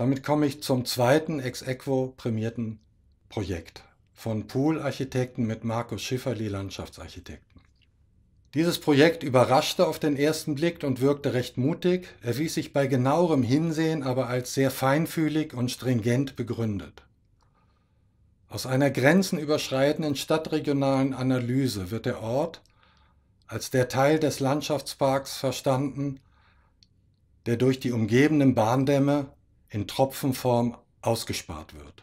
Damit komme ich zum zweiten ex equo prämierten Projekt von Pool-Architekten mit Markus Schifferli Landschaftsarchitekten. Dieses Projekt überraschte auf den ersten Blick und wirkte recht mutig, erwies sich bei genauerem Hinsehen aber als sehr feinfühlig und stringent begründet. Aus einer grenzenüberschreitenden stadtregionalen Analyse wird der Ort als der Teil des Landschaftsparks verstanden, der durch die umgebenden Bahndämme in Tropfenform ausgespart wird.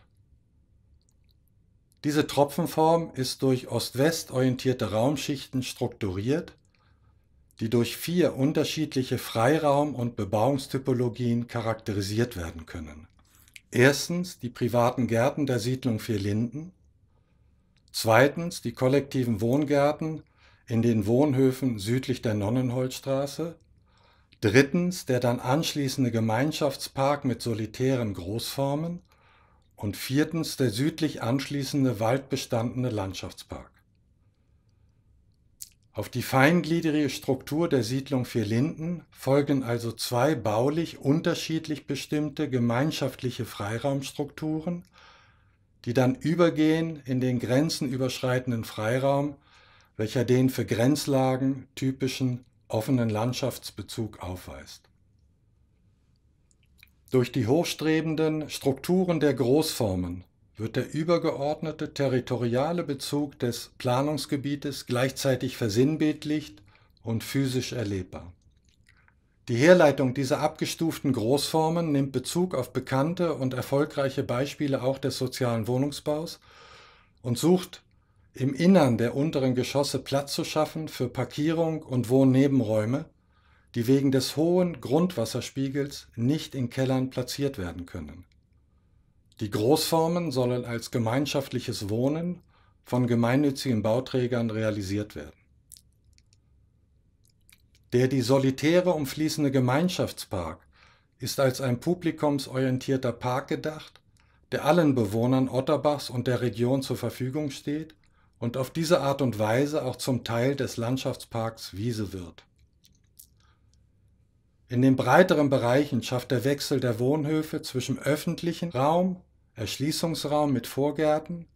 Diese Tropfenform ist durch ost-west orientierte Raumschichten strukturiert, die durch vier unterschiedliche Freiraum- und Bebauungstypologien charakterisiert werden können. Erstens die privaten Gärten der Siedlung Vier Linden, zweitens die kollektiven Wohngärten in den Wohnhöfen südlich der Nonnenholzstraße drittens der dann anschließende Gemeinschaftspark mit solitären Großformen und viertens der südlich anschließende waldbestandene Landschaftspark. Auf die feingliedrige Struktur der Siedlung Vier Linden folgen also zwei baulich unterschiedlich bestimmte gemeinschaftliche Freiraumstrukturen, die dann übergehen in den grenzenüberschreitenden Freiraum, welcher den für Grenzlagen typischen offenen Landschaftsbezug aufweist. Durch die hochstrebenden Strukturen der Großformen wird der übergeordnete territoriale Bezug des Planungsgebietes gleichzeitig versinnbildlicht und physisch erlebbar. Die Herleitung dieser abgestuften Großformen nimmt Bezug auf bekannte und erfolgreiche Beispiele auch des sozialen Wohnungsbaus und sucht im Innern der unteren Geschosse Platz zu schaffen für Parkierung und Wohnnebenräume, die wegen des hohen Grundwasserspiegels nicht in Kellern platziert werden können. Die Großformen sollen als gemeinschaftliches Wohnen von gemeinnützigen Bauträgern realisiert werden. Der die Solitäre umfließende Gemeinschaftspark ist als ein publikumsorientierter Park gedacht, der allen Bewohnern Otterbachs und der Region zur Verfügung steht und auf diese Art und Weise auch zum Teil des Landschaftsparks Wiese wird. In den breiteren Bereichen schafft der Wechsel der Wohnhöfe zwischen öffentlichen Raum, Erschließungsraum mit Vorgärten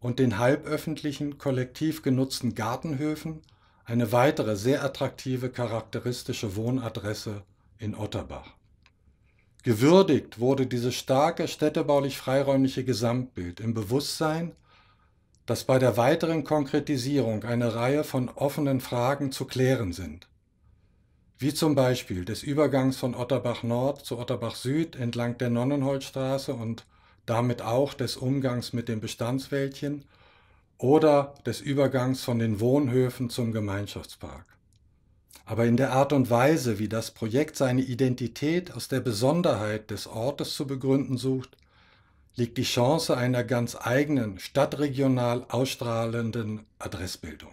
und den halböffentlichen, kollektiv genutzten Gartenhöfen eine weitere sehr attraktive charakteristische Wohnadresse in Otterbach. Gewürdigt wurde dieses starke städtebaulich freiräumliche Gesamtbild im Bewusstsein, dass bei der weiteren Konkretisierung eine Reihe von offenen Fragen zu klären sind, wie zum Beispiel des Übergangs von Otterbach Nord zu Otterbach Süd entlang der Nonnenholzstraße und damit auch des Umgangs mit den Bestandswäldchen oder des Übergangs von den Wohnhöfen zum Gemeinschaftspark. Aber in der Art und Weise, wie das Projekt seine Identität aus der Besonderheit des Ortes zu begründen sucht, liegt die Chance einer ganz eigenen, stadtregional ausstrahlenden Adressbildung.